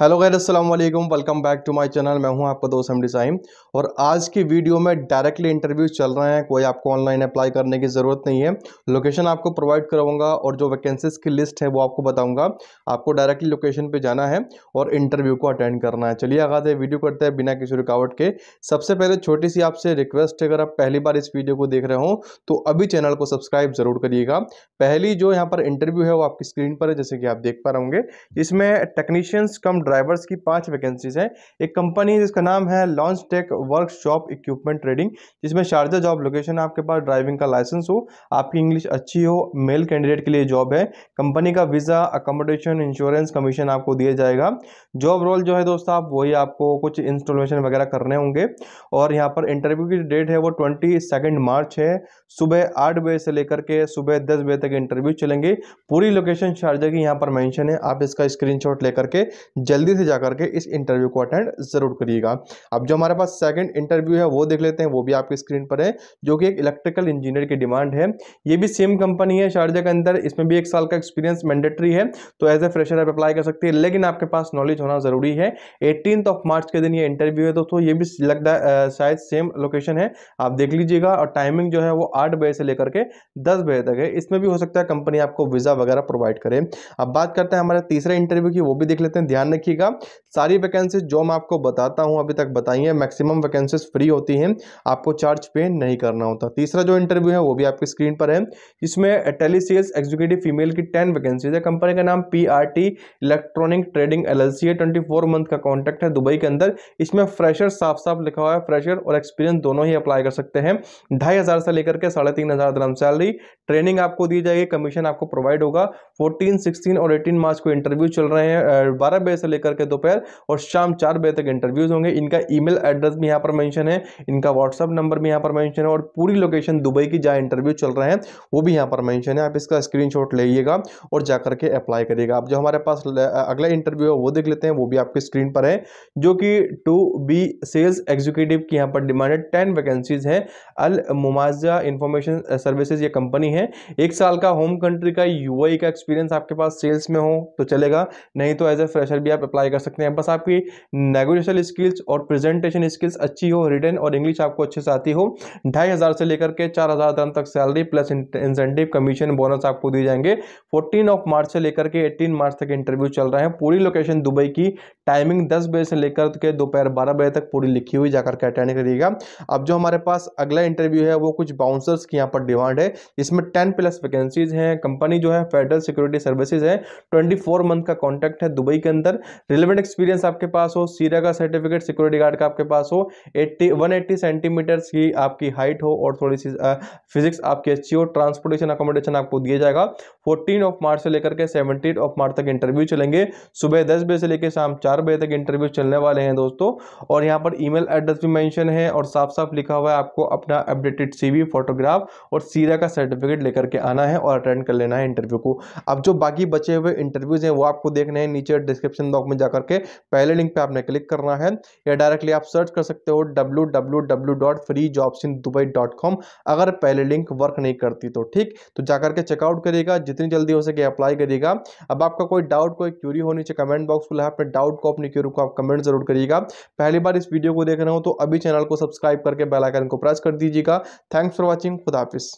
hello गैर असलम वालेकुम welcome back to my channel मैं हूं आपका दोस्त एम साहिम और आज की वीडियो में डायरेक्टली इंटरव्यू चल रहे हैं कोई आपको ऑनलाइन अप्लाई करने की ज़रूरत नहीं है लोकेशन आपको प्रोवाइड कराऊंगा और जो वैकेंसीज की लिस्ट है वो आपको बताऊंगा आपको डायरेक्टली लोकेशन पर जाना है और इंटरव्यू को अटेंड करना है चलिए आगाज है वीडियो करते हैं बिना किसी रुकावट के सबसे पहले छोटी सी आपसे रिक्वेस्ट है अगर आप पहली बार इस वीडियो को देख रहे हो तो अभी चैनल को सब्सक्राइब ज़रूर करिएगा पहली जो यहाँ पर इंटरव्यू है वो आपकी स्क्रीन पर है जैसे कि आप देख पा रहे होंगे इसमें टेक्नीशियंस कम ड्राइवर्स की पांच वैकेंसीज हैं एक कंपनी जिसका नाम है launch tech workshop equipment trading जिसमें शारजा जॉब लोकेशन आपके पास ड्राइविंग का लाइसेंस हो आपकी इंग्लिश अच्छी हो मेल कैंडिडेट के लिए जॉब है कंपनी का वीज़ा अकोमोडेशन इंश्योरेंस कमीशन आपको दिया जाएगा जॉब रोल जो है दोस्तों आप वही आपको कुछ इंस्टॉलेशन वगैरह करने होंगे और यहाँ पर इंटरव्यू की डेट है वो ट्वेंटी मार्च है सुबह आठ बजे से लेकर के सुबह दस बजे तक इंटरव्यू चलेंगे पूरी लोकेशन शारजा की यहाँ पर मैंशन है आप इसका स्क्रीन लेकर के जल्द जल्दी से जाकर के इस इंटरव्यू को अटेंड ज़रूर करिएगा अब जो हमारे पास सेकेंड इंटरव्यू है वो देख लेते हैं वो भी आपकी स्क्रीन पर है जो कि एक इलेक्ट्रिकल इंजीनियर की डिमांड है ये भी सेम कंपनी है शारजा के अंदर इसमें भी एक साल का एक्सपीरियंस मैंडेटरी है तो एज ए फ्रेशर आप अप्लाई कर सकते हैं लेकिन आपके पास नॉलेज होना ज़रूरी है एटीन ऑफ मार्च के दिन ये इंटरव्यू है दोस्तों ये भी लगता है शायद सेम लोकेशन है आप देख लीजिएगा और टाइमिंग जो है वो आठ बजे से लेकर के दस बजे तक है इसमें भी हो सकता है कंपनी आपको वीज़ा वगैरह प्रोवाइड करे अब बात करते हैं हमारे तीसरे इंटरव्यू की वो भी देख लेते हैं ध्यान रखिए रखिएगा सारी वैकेंसीज जो मैं आपको बताता हूँ अभी तक बताई है मैक्सिमम वैकेंसीज फ्री होती हैं आपको चार्ज पे नहीं करना होता तीसरा जो इंटरव्यू है वो भी आपकी स्क्रीन पर है इसमें टेली सेल्स एग्जीक्यूटिव फीमेल की टेन वैकेंसीज है कंपनी का नाम P R T electronic trading L L C है ट्वेंटी फोर मंथ का कॉन्ट्रैक्ट है दुबई के अंदर इसमें फ्रेशर साफ साफ लिखा हुआ है फ्रेशर और एक्सपीरियंस दोनों ही अप्लाई कर सकते हैं ढाई हज़ार से लेकर के साढ़े तीन हज़ार दरम सैलरी ट्रेनिंग आपको दी जाएगी कमीशन आपको प्रोवाइड होगा फोर्टीन सिक्सटीन और एटीन मार्च को इंटरव्यू चल रहे हैं बारह बजे से लेकर के दोपहर और शाम चार बजे तक इंटरव्यूज़ होंगे इनका ईमेल एड्रेस भी यहाँ पर मैंशन है इनका व्हाट्सअप नंबर भी यहाँ पर मैंशन है और पूरी लोकेशन दुबई की जहाँ इंटरव्यू चल रहे हैं वो भी यहाँ पर मैंशन है आप इसका स्क्रीन लीजिएगा और जा करके अप्लाई करिएगा आप जो हमारे पास अगला इंटरव्यू है वो देख लेते हैं वो भी आपकी स्क्रीन पर है जो कि टू बी सेल्स एग्जीक्यूटिव की यहाँ पर डिमांडेड टेन वैकेंसीज हैं अल मुमाजा इंफॉर्मेशन सर्विसेज ये कंपनी है एक साल का होम कंट्री का यूआई e का एक्सपीरियंस आपके पास सेल्स में हो तो चलेगा नहीं तो एज ए फ्रेशर भी आप अप्लाई कर सकते हैं बस आपकी नेगोशियल स्किल्स और प्रेजेंटेशन स्किल्स अच्छी हो रिटर्न और इंग्लिश आपको अच्छे से आती हो ढाई हज़ार से लेकर के चार हज़ार दरम तक salary plus incentive commission bonus आपको दिए जाएंगे फोर्टीन ऑफ मार्च से लेकर के एटीन मार्च तक इंटरव्यू चल रहे हैं पूरी लोकेशन दुबई की टाइमिंग दस बजे से लेकर के दोपहर बारह बजे तक पूरी लिखी हुई जाकर के अटेंड करिएगा अब जो हमारे पास अगला इंटरव्यू है वो कुछ बाउंसर्स की यहाँ पर डिमांड है इसमें टेन प्लस वैकेंसीज हैं कंपनी जो है फेडरल सिक्योरिटी सर्विसेज है ट्वेंटी फोर मंथ का कॉन्ट्रैक्ट है दुबई के अंदर रिलेवेंट एक्सपीरियंस आपके पास हो सीरा का सर्टिफिकेट सिक्योरिटी गार्ड का आपके पास हो एट्टी वन एट्टी सेंटीमीटर्स की आपकी हाइट हो और थोड़ी सी फिजिक्स आपकी अच्छी हो ट्रांसपोर्टेशन अकोमोडेशन आपको दिया जाएगा फोर्टीन ऑफ मार्च से लेकर के सेवनटीन ऑफ मार्च तक इंटरव्यू चलेंगे सुबह दस बजे से लेकर शाम चार बजे तक इंटरव्यू चलने वाले हैं दोस्तों और यहाँ पर ई एड्रेस भी मैंशन है और साफ साफ लिखा हुआ है आपको अपना अपडेटेड सी फोटोग्राफ और सीरा का सर्टिफिकेट लेकर के आना है और अटेंड कर लेना है इंटरव्यू को अब जो बाकी बचे हुए इंटरव्यूज हैं वो आपको देखने हैं नीचे डिस्क्रिप्शन ब्लॉग में जाकर के पहले लिंक पे आपने क्लिक करना है या डायरेक्टली आप सर्च कर सकते हो डब्ल्यू अगर पहले लिंक वर्क नहीं करती तो ठीक तो जाकर के चेकआउट करिएगा जितनी जल्दी हो सके अप्लाई करिएगा अब आपका कोई डाउट कोई क्यूरी होनी चाहिए कमेंट बॉक्स खुला है अपने डाउट को अपनी क्यूरी को आप कमेंट जरूर करिएगा पहली बार इस वीडियो को देख रहे हो तो अभी चैनल को सब्सक्राइब करके बेलाइकन को प्रेस कर दीजिएगा थैंक्स फॉर वॉचिंग खुदाफिस